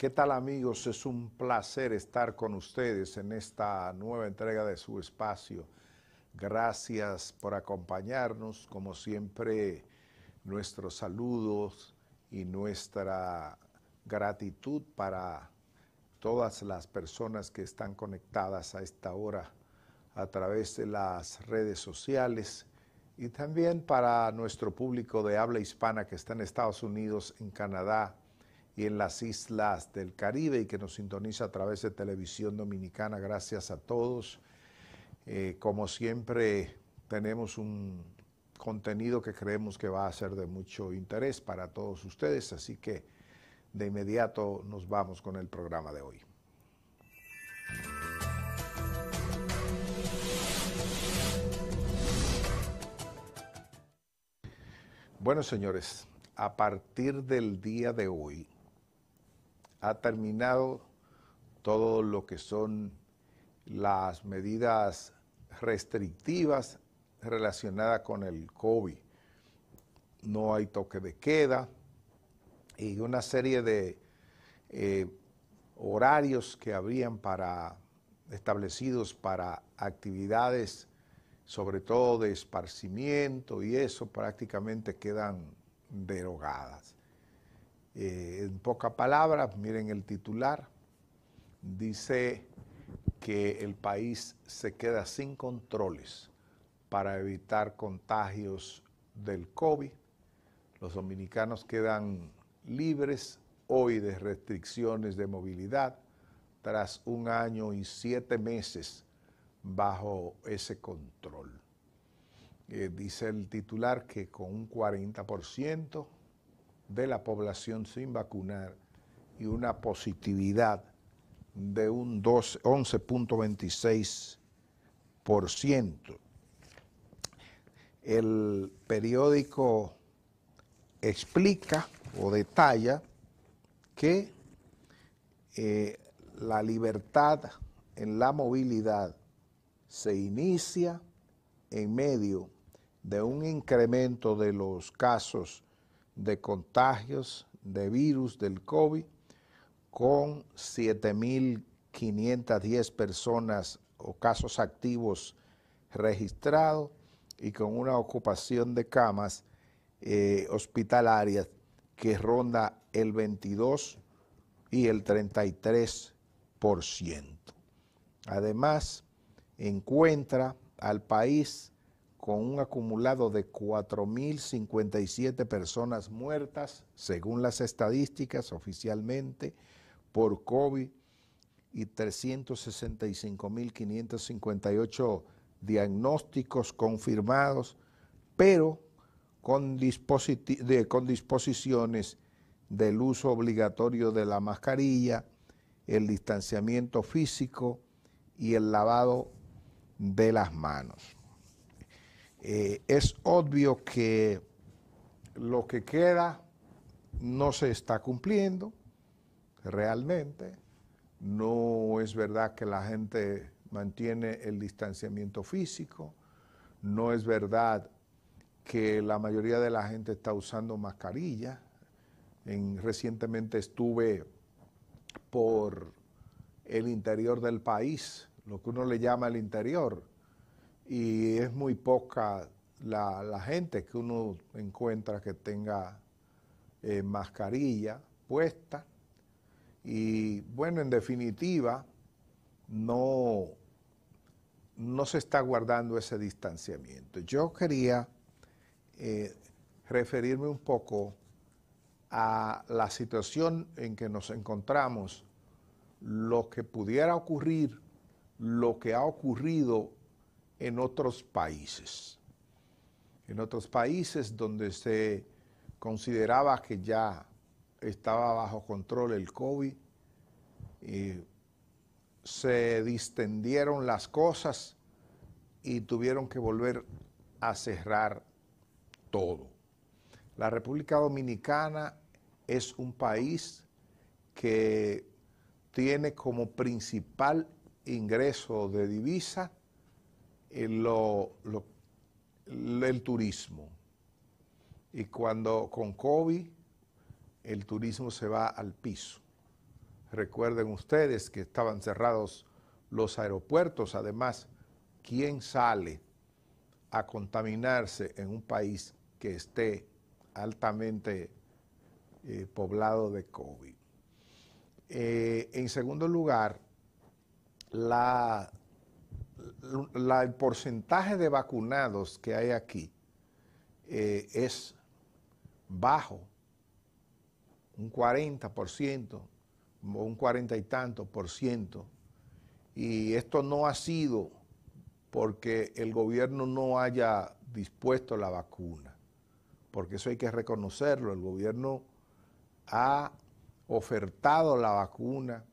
¿Qué tal amigos? Es un placer estar con ustedes en esta nueva entrega de su espacio. Gracias por acompañarnos. Como siempre, nuestros saludos y nuestra gratitud para todas las personas que están conectadas a esta hora a través de las redes sociales y también para nuestro público de habla hispana que está en Estados Unidos, en Canadá, en las islas del Caribe y que nos sintoniza a través de Televisión Dominicana. Gracias a todos. Eh, como siempre, tenemos un contenido que creemos que va a ser de mucho interés para todos ustedes, así que de inmediato nos vamos con el programa de hoy. Bueno, señores, a partir del día de hoy, ha terminado todo lo que son las medidas restrictivas relacionadas con el COVID. No hay toque de queda y una serie de eh, horarios que habrían para establecidos para actividades, sobre todo de esparcimiento y eso, prácticamente quedan derogadas. Eh, en pocas palabras, miren el titular, dice que el país se queda sin controles para evitar contagios del COVID. Los dominicanos quedan libres hoy de restricciones de movilidad tras un año y siete meses bajo ese control. Eh, dice el titular que con un 40% de la población sin vacunar y una positividad de un 11.26%. El periódico explica o detalla que eh, la libertad en la movilidad se inicia en medio de un incremento de los casos de contagios de virus del COVID, con 7.510 personas o casos activos registrados y con una ocupación de camas eh, hospitalarias que ronda el 22 y el 33%. Además, encuentra al país con un acumulado de 4.057 personas muertas, según las estadísticas oficialmente, por COVID y 365.558 diagnósticos confirmados, pero con, con disposiciones del uso obligatorio de la mascarilla, el distanciamiento físico y el lavado de las manos. Eh, es obvio que lo que queda no se está cumpliendo realmente. No es verdad que la gente mantiene el distanciamiento físico. No es verdad que la mayoría de la gente está usando mascarilla. En, recientemente estuve por el interior del país, lo que uno le llama el interior, y es muy poca la, gente que uno encuentra que tenga eh, mascarilla puesta. Y bueno, en definitiva, no, no se está guardando ese distanciamiento. Yo quería eh, referirme un poco a la situación en que nos encontramos, lo que pudiera ocurrir, lo que ha ocurrido en otros países. En otros países donde se consideraba que ya estaba bajo control el COVID, y se distendieron las cosas y tuvieron que volver a cerrar todo. La República Dominicana es un país que tiene como principal ingreso de divisa el turismo. Y cuando con COVID el turismo se va al piso. Recuerden ustedes que estaban cerrados los aeropuertos. Además, ¿quién sale a contaminarse en un país que esté altamente eh, poblado de COVID? Eh, en segundo lugar, la el porcentaje de vacunados que hay aquí eh, es bajo, un 40%, un cuarenta y tanto por ciento. Y esto no ha sido porque el gobierno no haya dispuesto la vacuna, porque eso hay que reconocerlo, el gobierno ha ofertado la vacuna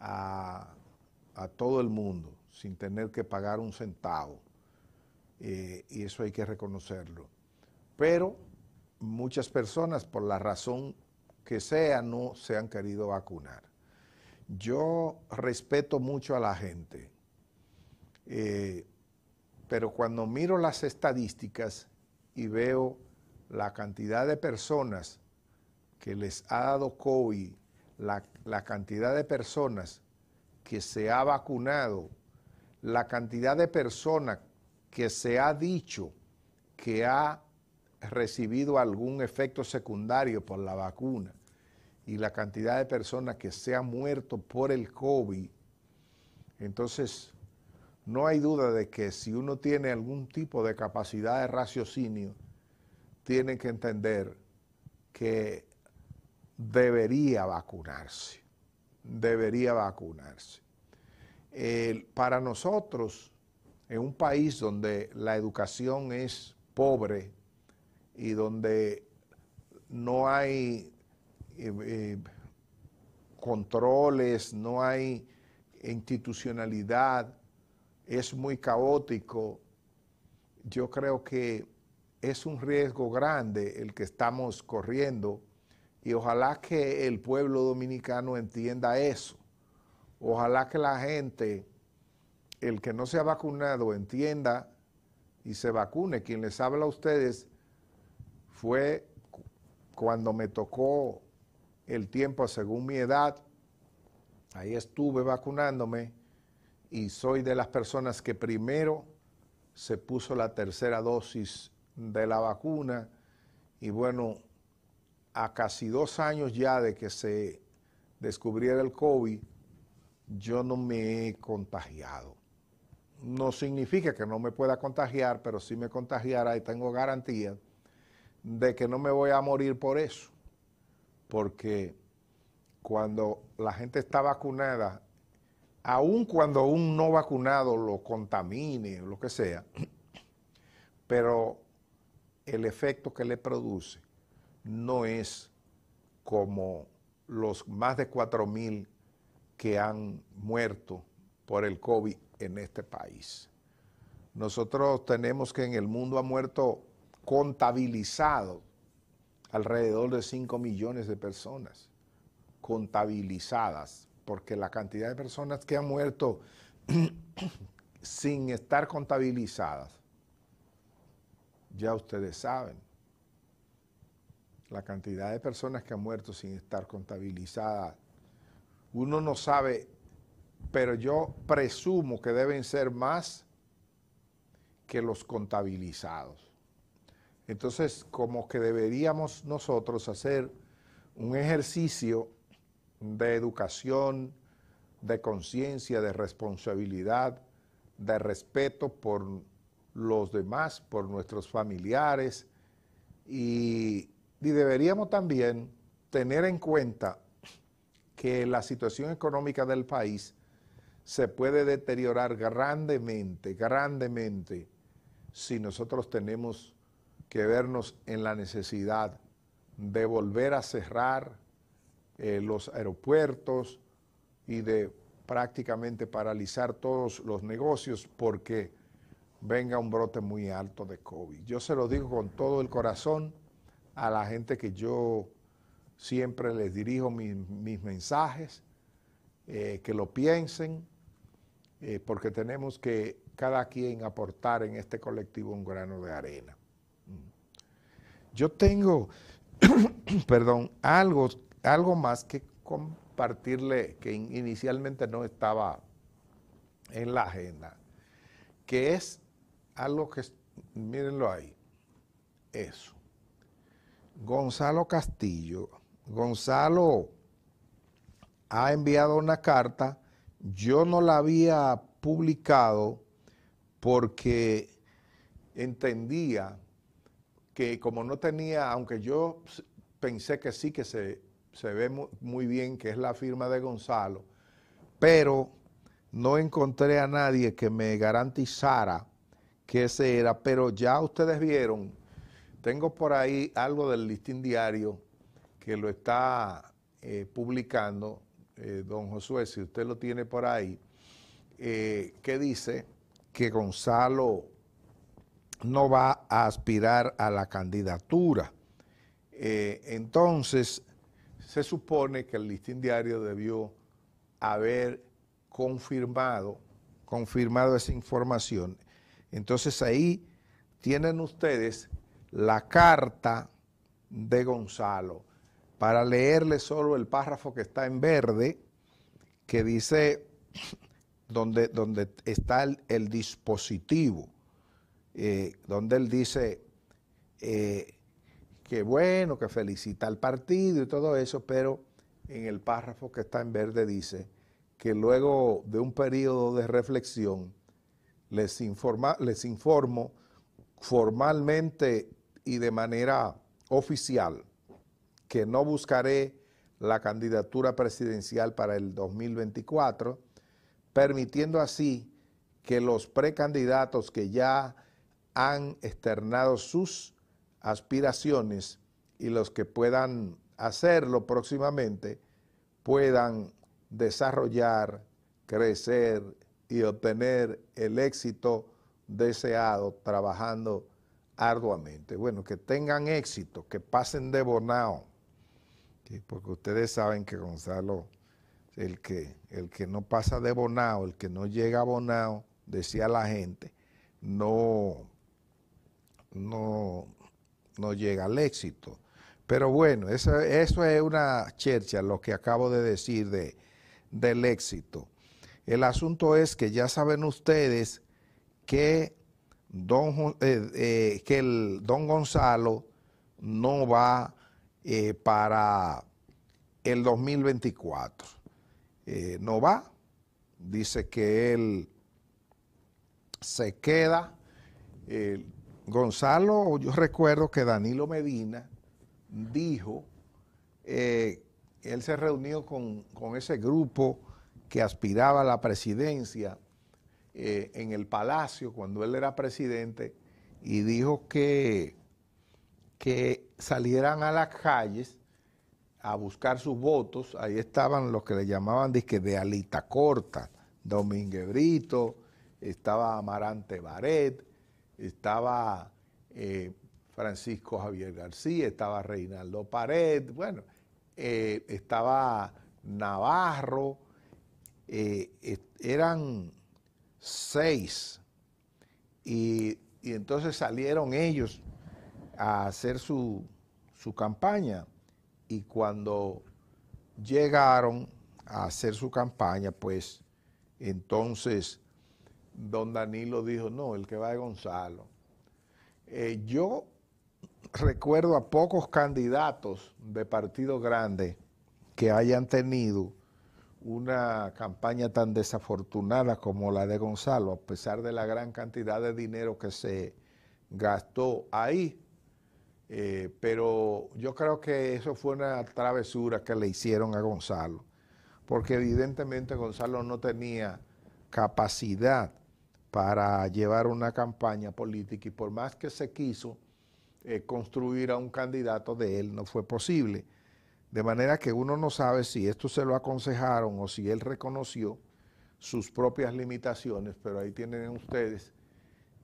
a todo el mundo sin tener que pagar un centavo. Eh, y eso hay que reconocerlo. Pero muchas personas, por la razón que sea, no se han querido vacunar. Yo respeto mucho a la gente, eh, pero cuando miro las estadísticas y veo la cantidad de personas que les ha dado COVID, la, la cantidad de personas que se ha vacunado la cantidad de personas que se ha dicho que ha recibido algún efecto secundario por la vacuna y la cantidad de personas que se ha muerto por el COVID, entonces no hay duda de que si uno tiene algún tipo de capacidad de raciocinio, tiene que entender que debería vacunarse, debería vacunarse para nosotros, en un país donde la educación es pobre y donde no hay eh, eh, controles, no hay institucionalidad, es muy caótico, yo creo que es un riesgo grande el que estamos corriendo y ojalá que el pueblo dominicano entienda eso Ojalá que la gente, el que no se ha vacunado, entienda y se vacune. Quien les habla a ustedes fue cuando me tocó el tiempo según mi edad. Ahí estuve vacunándome y soy de las personas que primero se puso la tercera dosis de la vacuna y bueno, a casi dos años ya de que se descubriera el COVID, yo no me he contagiado. No significa que no me pueda contagiar, pero si me contagiara y tengo garantía de que no me voy a morir por eso. Porque cuando la gente está vacunada, aun cuando un no vacunado lo contamine o lo que sea, pero el efecto que le produce no es como los más de 4 mil que han muerto por el COVID en este país. Nosotros tenemos que en el mundo ha muerto contabilizado alrededor de 5 millones de personas, contabilizadas, porque la cantidad de personas que han muerto sin estar contabilizadas, ya ustedes saben, la cantidad de personas que han muerto sin estar contabilizadas uno no sabe, pero yo presumo que deben ser más que los contabilizados. Entonces, como que deberíamos nosotros hacer un ejercicio de educación, de conciencia, de responsabilidad, de respeto por los demás, por nuestros familiares, y, deberíamos también tener en cuenta que la situación económica del país se puede deteriorar grandemente, grandemente, si nosotros tenemos que vernos en la necesidad de volver a cerrar eh, los aeropuertos y de prácticamente paralizar todos los negocios porque venga un brote muy alto de COVID. Yo se lo digo con todo el corazón a la gente que yo siempre les dirijo mis, mensajes, eh, que lo piensen, eh, porque tenemos que cada quien aportar en este colectivo un grano de arena. Mm. Yo tengo, perdón, algo, algo más que compartirle que inicialmente no estaba en la agenda, que es algo que, mírenlo ahí, eso. Gonzalo Castillo, Gonzalo ha enviado una carta, yo no la había publicado porque entendía que como no tenía, aunque yo pensé que sí, que se, ve muy bien que es la firma de Gonzalo, pero no encontré a nadie que me garantizara que ese era, pero ya ustedes vieron, tengo por ahí algo del listín diario que lo está eh, publicando eh, don Josué, si usted lo tiene por ahí, eh, que dice que Gonzalo no va a aspirar a la candidatura. entonces, se supone que el listín diario debió haber confirmado, confirmado esa información. Entonces ahí tienen ustedes la carta de Gonzalo para leerle solo el párrafo que está en verde, que dice donde, está el, dispositivo, eh, donde él dice eh, que bueno, que felicita al partido y todo eso, pero en el párrafo que está en verde dice que luego de un periodo de reflexión les, informa, les informo formalmente y de manera oficial que no buscaré la candidatura presidencial para el 2024, permitiendo así que los precandidatos que ya han externado sus aspiraciones y los que puedan hacerlo próximamente puedan desarrollar, crecer y obtener el éxito deseado trabajando arduamente. Bueno, que tengan éxito, que pasen de bonao porque ustedes saben que Gonzalo, el que, el que no pasa de Bonao, el que no llega a Bonao, decía la gente, no, no, llega al éxito. Pero bueno, eso, es una chercha, lo que acabo de decir de, del éxito. El asunto es que ya saben ustedes que don, eh, eh, que el don Gonzalo no va eh, para el 2024. Eh, no va, dice que él se queda. Eh, Gonzalo, yo recuerdo que Danilo Medina dijo, él se reunió con, ese grupo que aspiraba a la presidencia en el Palacio cuando él era presidente y dijo que que salieran a las calles a buscar sus votos. Ahí estaban los que le llamaban disque de alita corta, Domínguez Brito, estaba Amarante Baret, estaba eh, Francisco Javier García, estaba Reinaldo Pared, bueno, eh, estaba Navarro, eh, eran seis. Y, y entonces salieron ellos a hacer su, campaña. Y cuando llegaron a hacer su campaña, pues entonces don Danilo dijo, no, el que va es Gonzalo. Eh, yo recuerdo a pocos candidatos de partido grande que hayan tenido una campaña tan desafortunada como la de Gonzalo, a pesar de la gran cantidad de dinero que se gastó ahí. Eh, pero yo creo que eso fue una travesura que le hicieron a Gonzalo, porque evidentemente Gonzalo no tenía capacidad para llevar una campaña política y por más que se quiso eh, construir a un candidato de él, no fue posible. De manera que uno no sabe si esto se lo aconsejaron o si él reconoció sus propias limitaciones, pero ahí tienen ustedes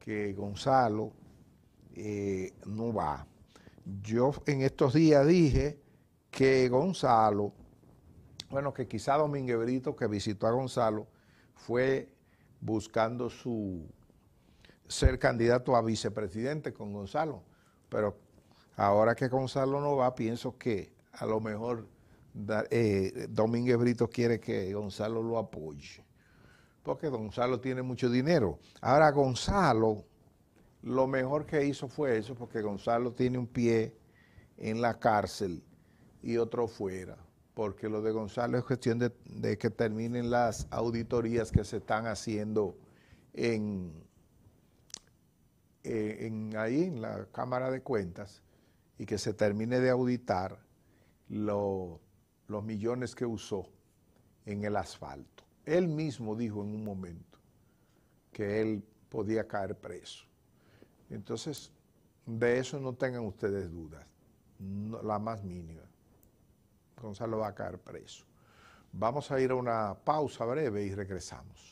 que Gonzalo eh, no va. Yo en estos días dije que Gonzalo, bueno, que quizá Domínguez Brito, que visitó a Gonzalo, fue buscando su ser candidato a vicepresidente con Gonzalo. Pero ahora que Gonzalo no va, pienso que a lo mejor eh, Domínguez Brito quiere que Gonzalo lo apoye. Porque Gonzalo tiene mucho dinero. Ahora Gonzalo lo mejor que hizo fue eso, porque Gonzalo tiene un pie en la cárcel y otro fuera, porque lo de Gonzalo es cuestión de, que terminen las auditorías que se están haciendo eh, en, ahí en la Cámara de Cuentas y que se termine de auditar los millones que usó en el asfalto. Él mismo dijo en un momento que él podía caer preso. Entonces, de eso no tengan ustedes dudas, la más mínima. Gonzalo va a caer preso. Vamos a ir a una pausa breve y regresamos.